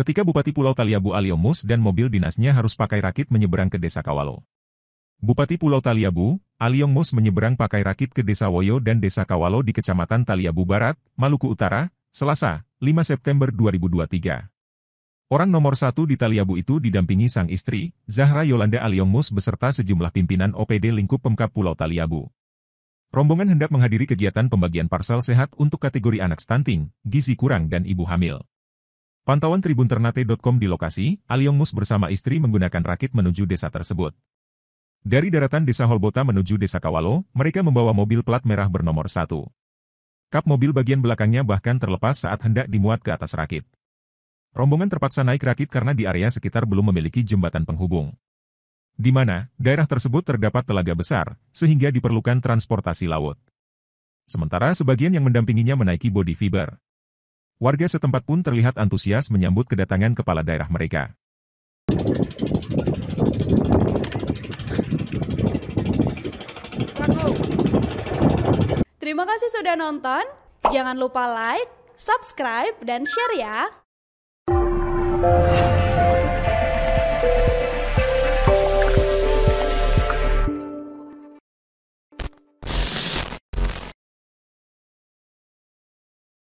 Ketika Bupati Pulau Taliabu Aliomus dan mobil dinasnya harus pakai rakit menyeberang ke desa Kawalo. Bupati Pulau Taliabu, Aliomus menyeberang pakai rakit ke desa Woyo dan desa Kawalo di kecamatan Taliabu Barat, Maluku Utara, Selasa, 5 September 2023. Orang nomor satu di Taliabu itu didampingi sang istri, Zahra Yolanda Aliomus beserta sejumlah pimpinan OPD lingkup Pemkap Pulau Taliabu. Rombongan hendak menghadiri kegiatan pembagian parsel sehat untuk kategori anak stunting, gizi kurang dan ibu hamil. Pantauan Tribun Ternate.com di lokasi, Mus bersama istri menggunakan rakit menuju desa tersebut. Dari daratan desa Holbota menuju desa Kawalo, mereka membawa mobil plat merah bernomor 1. Kap mobil bagian belakangnya bahkan terlepas saat hendak dimuat ke atas rakit. Rombongan terpaksa naik rakit karena di area sekitar belum memiliki jembatan penghubung. Di mana, daerah tersebut terdapat telaga besar, sehingga diperlukan transportasi laut. Sementara sebagian yang mendampinginya menaiki body fiber. Warga setempat pun terlihat antusias menyambut kedatangan kepala daerah mereka. Terima kasih sudah nonton. Jangan lupa like, subscribe, dan share ya.